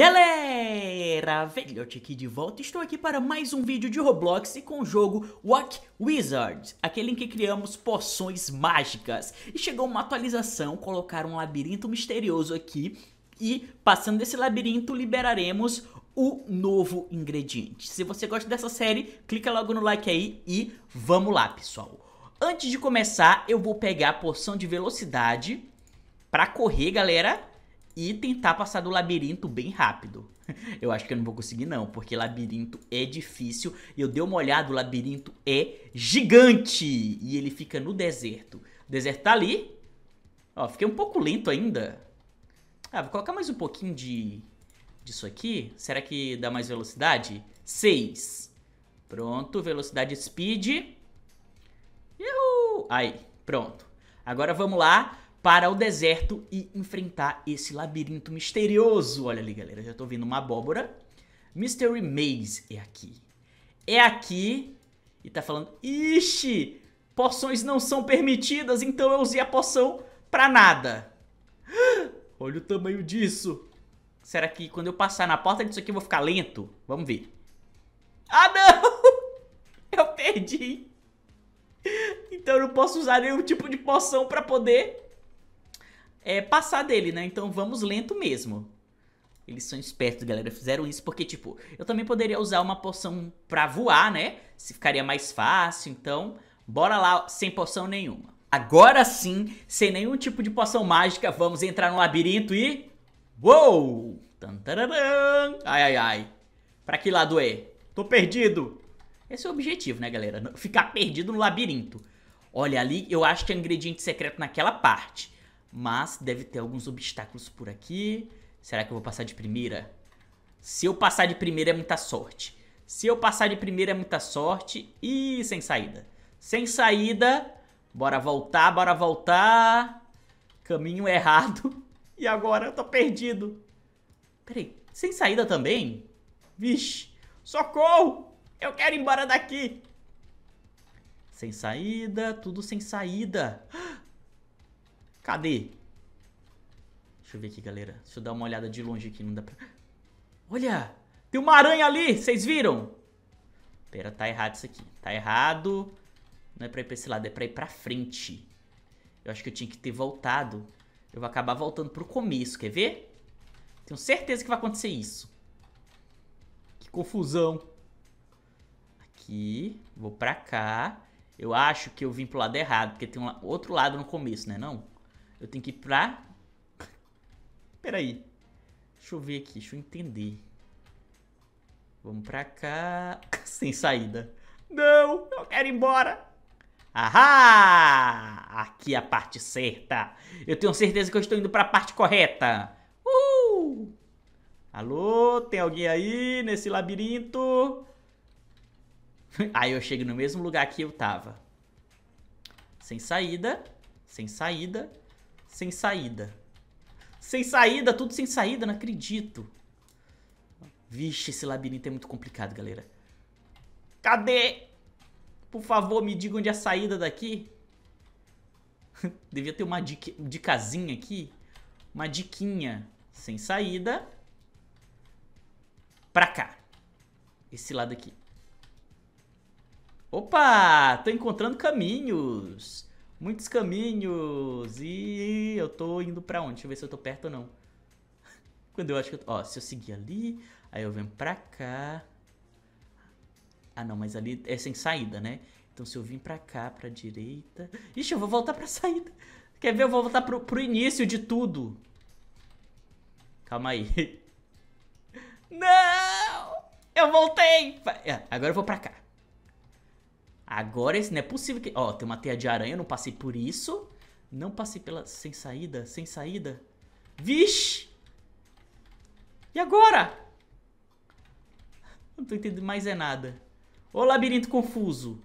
Galera, velhote aqui de volta, estou aqui para mais um vídeo de Roblox e com o jogo Walk Wizards, aquele em que criamos poções mágicas. E chegou uma atualização, colocaram um labirinto misterioso aqui e passando desse labirinto liberaremos o novo ingrediente. Se você gosta dessa série, clica logo no like aí e vamos lá pessoal. Antes de começar, eu vou pegar a porção de velocidade para correr galera e tentar passar do labirinto bem rápido. Eu acho que eu não vou conseguir não, porque labirinto é difícil. E eu dei uma olhada, o labirinto é gigante e ele fica no deserto. O deserto tá ali. Ó, fiquei um pouco lento ainda. Ah, vou colocar mais um pouquinho de disso aqui. Será que dá mais velocidade? 6. Pronto, velocidade speed. Uhul! Aí, pronto. Agora vamos lá para o deserto e enfrentar esse labirinto misterioso. Olha ali, galera, já tô vendo uma abóbora. Mystery Maze é aqui. É aqui. E tá falando, ixi, poções não são permitidas, então eu usei a poção pra nada. Olha o tamanho disso. Será que quando eu passar na porta disso aqui eu vou ficar lento? Vamos ver. Ah, não! Eu perdi. Então eu não posso usar nenhum tipo de poção pra poder é, passar dele, né? Então vamos lento mesmo. Eles são espertos, galera. Fizeram isso porque, tipo, eu também poderia usar uma poção pra voar, né? Se ficaria mais fácil, então bora lá sem poção nenhuma. Agora sim, sem nenhum tipo de poção mágica, vamos entrar no labirinto e... Uou! Ai, ai, ai. Pra que lado é? Tô perdido. Esse é o objetivo, né, galera? Ficar perdido no labirinto. Olha, ali eu acho que é ingrediente secreto naquela parte. Mas deve ter alguns obstáculos por aqui. Será que eu vou passar de primeira? Se eu passar de primeira é muita sorte. Se eu passar de primeira é muita sorte. e sem saída. Sem saída. Bora voltar, bora voltar. Caminho errado. E agora eu tô perdido. Peraí, sem saída também? Vixe, socorro! Eu quero ir embora daqui. Sem saída, tudo sem saída. Cadê? Deixa eu ver aqui, galera. Deixa eu dar uma olhada de longe aqui. Não dá pra... Olha! Tem uma aranha ali! Vocês viram? Pera, tá errado isso aqui. Tá errado. Não é pra ir pra esse lado, é pra ir pra frente. Eu acho que eu tinha que ter voltado. Eu vou acabar voltando pro começo, quer ver? Tenho certeza que vai acontecer isso. Que confusão. Aqui. Vou pra cá. Eu acho que eu vim pro lado errado, porque tem um outro lado no começo, né não? Eu tenho que ir pra... Peraí. Deixa eu ver aqui, deixa eu entender. Vamos pra cá... Sem saída. Não, eu quero ir embora. Ahá! Aqui é a parte certa. Eu tenho certeza que eu estou indo pra parte correta. Uhul! Alô, tem alguém aí nesse labirinto? Aí eu chego no mesmo lugar que eu tava. Sem saída, sem saída. Sem saída. Sem saída, tudo sem saída, não acredito. Vixe, esse labirinto é muito complicado, galera. Cadê? Por favor, me diga onde é a saída daqui. Devia ter uma dica, dicasinha aqui. Uma diquinha. Sem saída. Pra cá. Esse lado aqui. Opa! Tô encontrando caminhos. Muitos caminhos. E eu tô indo pra onde? Deixa eu ver se eu tô perto ou não. Quando eu acho que eu tô... Ó, se eu seguir ali, aí eu venho pra cá. Ah, não, mas ali é sem saída, né? Então se eu vim pra cá, pra direita... Ixi, eu vou voltar pra saída. Quer ver? Eu vou voltar pro, pro início de tudo. Calma aí. Não! Eu voltei! É, agora eu vou pra cá. Agora esse não é possível que... Ó, tem uma teia de aranha, não passei por isso. Não passei pela... Sem saída, sem saída. Vixe! E agora? Não tô entendendo mais é nada. Ô labirinto confuso.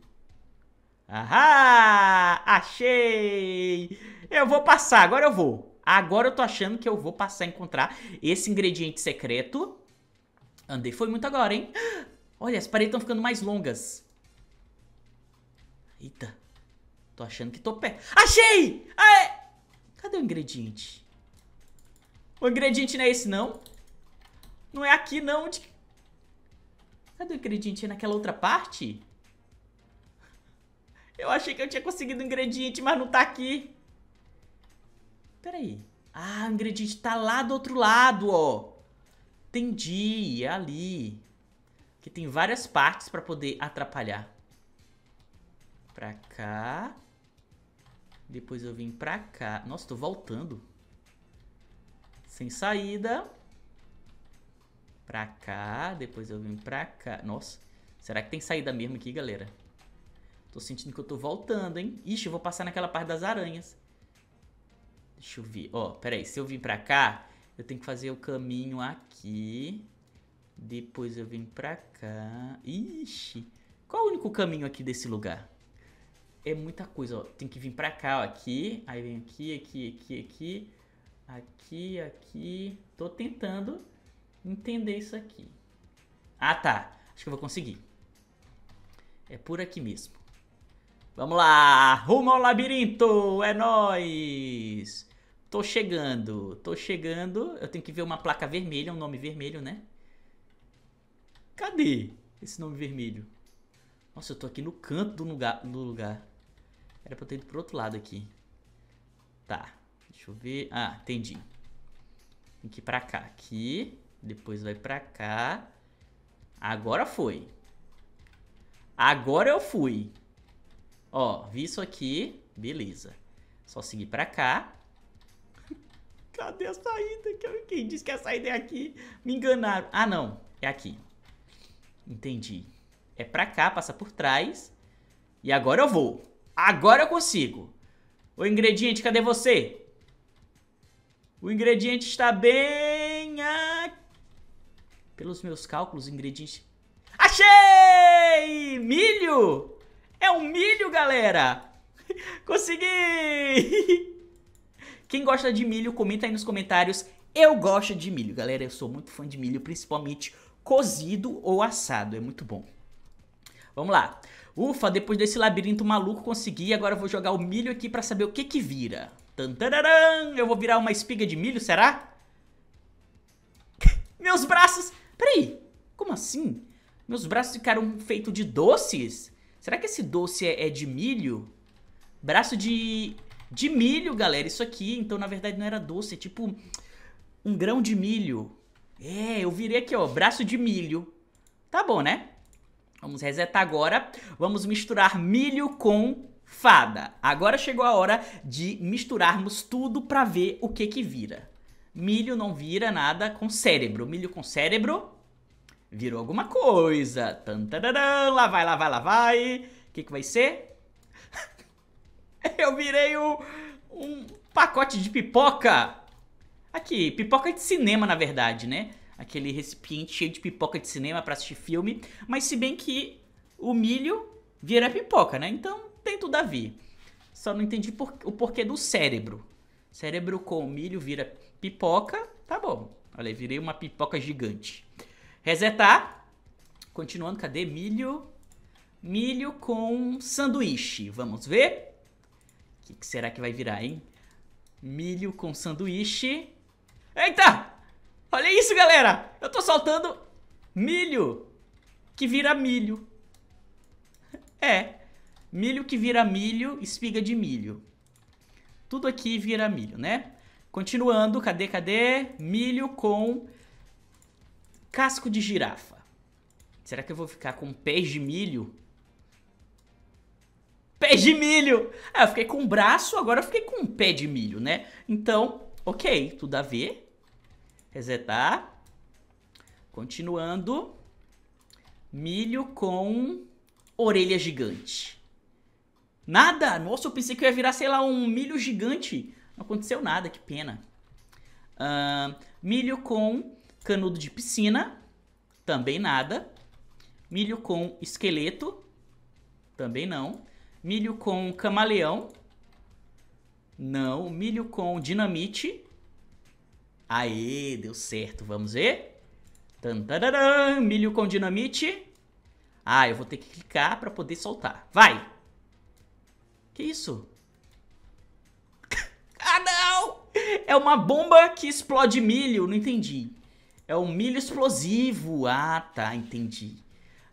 Ahá! Achei! Eu vou passar, agora eu vou. Agora eu tô achando que eu vou passar a encontrar esse ingrediente secreto. Andei foi muito agora, hein? Olha, as paredes estão ficando mais longas. Eita. Tô achando que tô perto. Achei! Aê! Cadê o ingrediente? O ingrediente não é esse, não? Não é aqui, não. Onde... Cadê o ingrediente? É naquela outra parte? Eu achei que eu tinha conseguido o ingrediente, mas não tá aqui. Peraí. Ah, o ingrediente tá lá do outro lado, ó. Entendi, é ali. Que tem várias partes pra poder atrapalhar. Pra cá. Depois eu vim pra cá. Nossa, tô voltando. Sem saída. Pra cá. Depois eu vim pra cá. Nossa. Será que tem saída mesmo aqui, galera? Tô sentindo que eu tô voltando, hein? Ixi, eu vou passar naquela parte das aranhas. Deixa eu ver. Ó, peraí. Se eu vim pra cá, eu tenho que fazer o caminho aqui. Depois eu vim pra cá. Ixi. Qual o único caminho aqui desse lugar? é muita coisa, ó. Tem que vir pra cá, ó, aqui, aí vem aqui, aqui, aqui, aqui, aqui, aqui. Tô tentando entender isso aqui. Ah, tá. Acho que eu vou conseguir. É por aqui mesmo. Vamos lá! Rumo ao labirinto! É nóis! Tô chegando, tô chegando. Eu tenho que ver uma placa vermelha, um nome vermelho, né? Cadê esse nome vermelho? Nossa, eu tô aqui no canto do lugar. Do lugar. Era pra eu ter ido pro outro lado aqui. Tá. Deixa eu ver. Ah, entendi. Tem que ir pra cá. Aqui. Depois vai pra cá. Agora foi. Agora eu fui. Ó, vi isso aqui. Beleza. Só seguir pra cá. Cadê a saída? Quem disse que a saída é aqui? Me enganaram. Ah, não. É aqui. Entendi. É pra cá, passa por trás. E agora eu vou. Agora eu consigo. O ingrediente, cadê você? O ingrediente está bem... aqui. Pelos meus cálculos, o ingrediente... Achei! Milho! É um milho, galera! Consegui! Quem gosta de milho, comenta aí nos comentários. Eu gosto de milho, galera. Eu sou muito fã de milho, principalmente cozido ou assado. É muito bom. Vamos lá. Ufa, depois desse labirinto maluco consegui, agora eu vou jogar o milho aqui pra saber o que que vira. Tantararam, eu vou virar uma espiga de milho, será? Meus braços... Peraí, como assim? Meus braços ficaram feitos de doces? Será que esse doce é, é de milho? Braço de... De milho, galera, isso aqui. Então, na verdade, não era doce, é tipo... Um grão de milho. É, eu virei aqui, ó, braço de milho. Tá bom, né? Vamos resetar agora. Vamos misturar milho com fada. Agora chegou a hora de misturarmos tudo para ver o que que vira. Milho não vira nada com cérebro. Milho com cérebro virou alguma coisa. Tantararã, lá vai, lá vai, lá vai. O que que vai ser? Eu virei um, um pacote de pipoca. Aqui, pipoca de cinema, na verdade, né? aquele recipiente cheio de pipoca de cinema para assistir filme, mas se bem que o milho vira pipoca, né? Então tem tudo a ver. Só não entendi por, o porquê do cérebro. Cérebro com milho vira pipoca, tá bom. Olha, virei uma pipoca gigante. Resetar. Continuando, cadê? Milho. Milho com sanduíche. Vamos ver. O que, que será que vai virar, hein? Milho com sanduíche. Eita! Olha isso, galera. Eu tô soltando milho que vira milho. É. Milho que vira milho, espiga de milho. Tudo aqui vira milho, né? Continuando, cadê, cadê? Milho com casco de girafa. Será que eu vou ficar com pés de milho? Pés de milho! Ah, eu fiquei com um braço, agora eu fiquei com um pé de milho, né? Então, ok, tudo a ver resetar. Continuando. Milho com orelha gigante. Nada! Nossa, eu pensei que ia virar, sei lá, um milho gigante. Não aconteceu nada, que pena. Uh, milho com canudo de piscina. Também nada. Milho com esqueleto. Também não. Milho com camaleão. Não. Milho com dinamite. Aê, deu certo. Vamos ver. Tantararam, milho com dinamite. Ah, eu vou ter que clicar pra poder soltar. Vai! Que isso? ah, não! É uma bomba que explode milho. Não entendi. É um milho explosivo. Ah, tá. Entendi.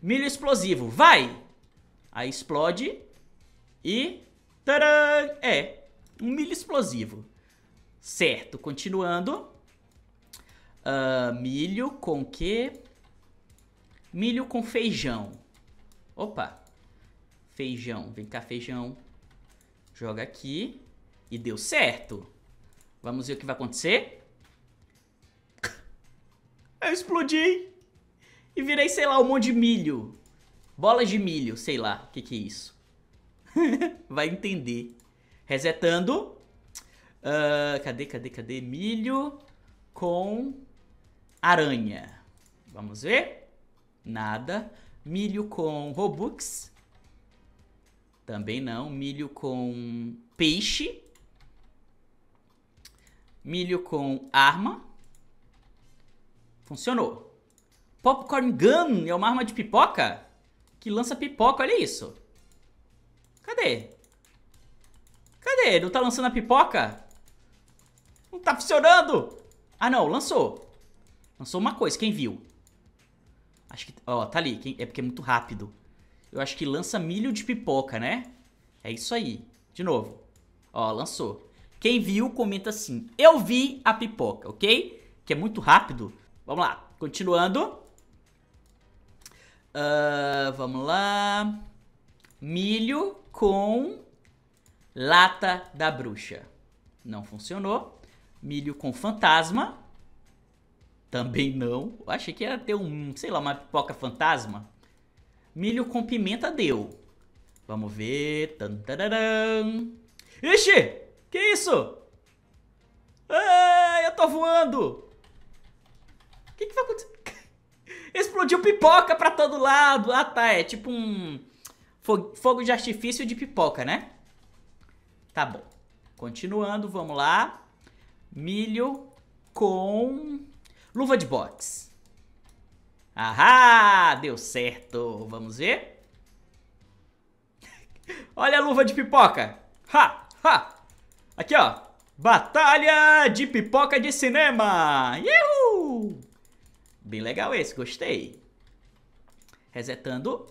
Milho explosivo. Vai! Aí explode. E... Tcharam! É. Um milho explosivo. Certo. Continuando. Uh, milho com que? Milho com feijão. Opa. Feijão. Vem cá, feijão. Joga aqui. E deu certo. Vamos ver o que vai acontecer. Eu explodi. E virei, sei lá, um monte de milho. Bolas de milho, sei lá. O que, que é isso? vai entender. Resetando. Uh, cadê, cadê, cadê? Milho com aranha. Vamos ver? Nada. Milho com Robux. Também não. Milho com peixe. Milho com arma. Funcionou. Popcorn Gun é uma arma de pipoca que lança pipoca, olha isso. Cadê? Cadê? Não tá lançando a pipoca? Não tá funcionando! Ah não, lançou. Lançou uma coisa, quem viu? Acho que. Ó, tá ali. é porque é muito rápido. Eu acho que lança milho de pipoca, né? É isso aí. De novo. Ó, lançou. Quem viu, comenta assim. Eu vi a pipoca, ok? Que é muito rápido. Vamos lá. Continuando. Uh, vamos lá. Milho com lata da bruxa. Não funcionou. Milho com fantasma. Também não. achei que ia ter um, sei lá, uma pipoca fantasma. Milho com pimenta deu. Vamos ver. Tan, tan Ixi! Que isso? Ah, eu tô voando! O que, que vai acontecer? Explodiu pipoca pra todo lado. Ah, tá. É tipo um fogo de artifício de pipoca, né? Tá bom. Continuando, vamos lá. Milho com Luva de boxe. Ahá, deu certo. Vamos ver? Olha a luva de pipoca. Ha, ha. Aqui, ó. Batalha de pipoca de cinema. Uhul! Bem legal esse, gostei. Resetando.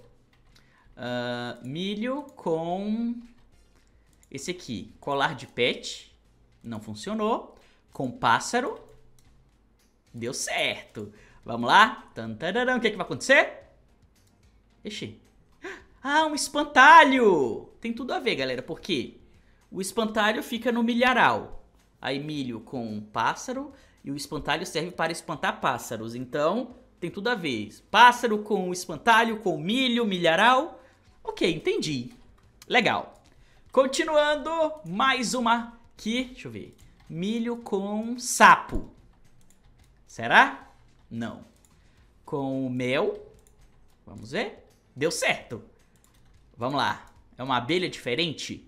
Uh, milho com... Esse aqui, colar de pet. Não funcionou. Com pássaro. Deu certo. Vamos lá? O que, é que vai acontecer? Ixi. Ah, um espantalho! Tem tudo a ver, galera, porque o espantalho fica no milharal. Aí milho com pássaro e o espantalho serve para espantar pássaros. Então, tem tudo a ver. Pássaro com espantalho, com milho, milharal. Ok, entendi. Legal. Continuando, mais uma aqui. Deixa eu ver. Milho com sapo. Será? Não. Com o mel. Vamos ver. Deu certo. Vamos lá. É uma abelha diferente?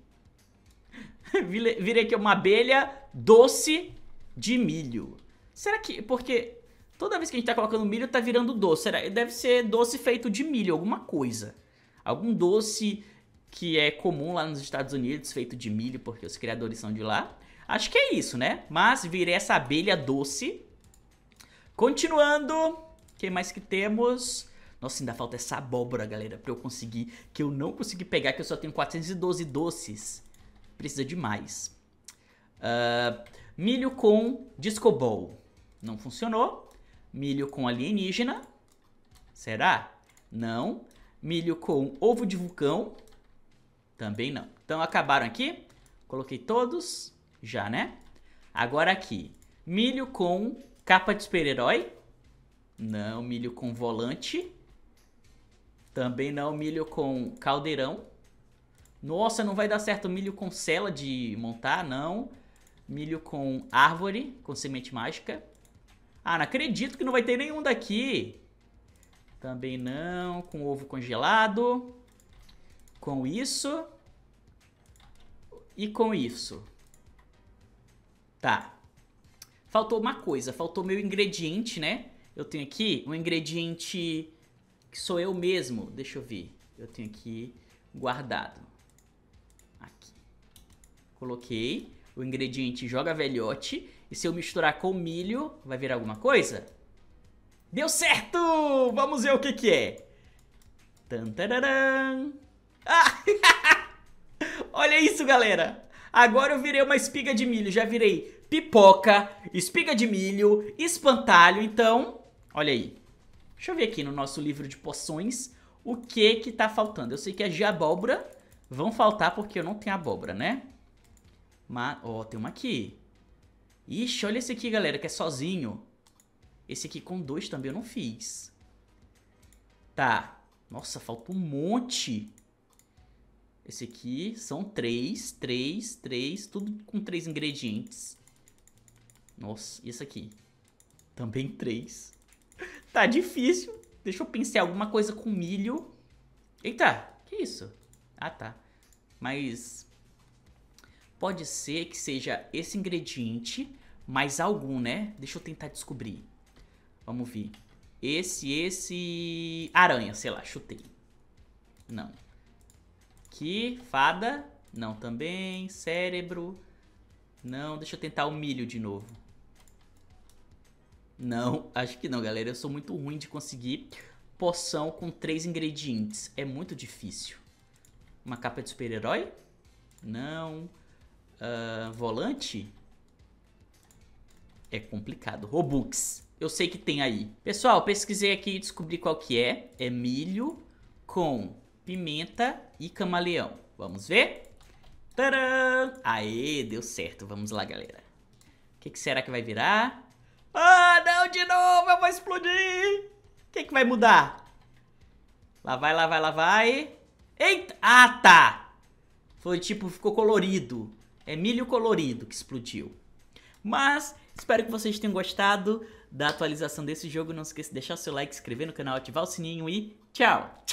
Virei aqui uma abelha doce de milho. Será que... Porque toda vez que a gente tá colocando milho, tá virando doce. Será? Deve ser doce feito de milho, alguma coisa. Algum doce que é comum lá nos Estados Unidos, feito de milho, porque os criadores são de lá. Acho que é isso, né? Mas virei essa abelha doce Continuando, que mais que temos? Nossa, ainda falta essa abóbora, galera, pra eu conseguir, que eu não consegui pegar, que eu só tenho 412 doces. Precisa de mais. Uh, milho com discobol. Não funcionou. Milho com alienígena. Será? Não. Milho com ovo de vulcão. Também não. Então acabaram aqui. Coloquei todos. Já, né? Agora aqui. Milho com Capa de super-herói? Não milho com volante. Também não milho com caldeirão. Nossa, não vai dar certo milho com cela de montar, não. Milho com árvore, com semente mágica. Ah, não acredito que não vai ter nenhum daqui. Também não. Com ovo congelado. Com isso. E com isso. Tá. Faltou uma coisa, faltou meu ingrediente, né? Eu tenho aqui um ingrediente que sou eu mesmo. Deixa eu ver. Eu tenho aqui guardado. Aqui. Coloquei o ingrediente joga velhote. E se eu misturar com milho, vai virar alguma coisa? Deu certo! Vamos ver o que que é. Tantararam. Ah! Olha isso, galera! Agora eu virei uma espiga de milho. Já virei pipoca, espiga de milho, espantalho. Então, olha aí. Deixa eu ver aqui no nosso livro de poções o que que tá faltando. Eu sei que as é de abóbora vão faltar porque eu não tenho abóbora, né? Mas, ó, oh, tem uma aqui. Ixi, olha esse aqui, galera, que é sozinho. Esse aqui com dois também eu não fiz. Tá. Nossa, falta um monte. Esse aqui são três, três, três, tudo com três ingredientes. Nossa, e esse aqui? Também três. tá difícil. Deixa eu pensar alguma coisa com milho. Eita, que isso? Ah, tá. Mas pode ser que seja esse ingrediente mais algum, né? Deixa eu tentar descobrir. Vamos ver. Esse, esse... Aranha, sei lá, chutei. Não aqui. Fada. Não também. Cérebro. Não, deixa eu tentar o milho de novo. Não, acho que não, galera. Eu sou muito ruim de conseguir poção com três ingredientes. É muito difícil. Uma capa de super-herói? Não. Uh, volante? É complicado. Robux. Eu sei que tem aí. Pessoal, pesquisei aqui e descobri qual que é. É milho com pimenta e camaleão. Vamos ver? Tcharam! Aê, deu certo. Vamos lá, galera. O que, que, será que vai virar? Ah, não, de novo, eu vou explodir. O que, que vai mudar? Lá vai, lá vai, lá vai. Eita! Ah, tá! Foi tipo, ficou colorido. É milho colorido que explodiu. Mas, espero que vocês tenham gostado da atualização desse jogo. Não esqueça de deixar o seu like, se inscrever no canal, ativar o sininho e tchau!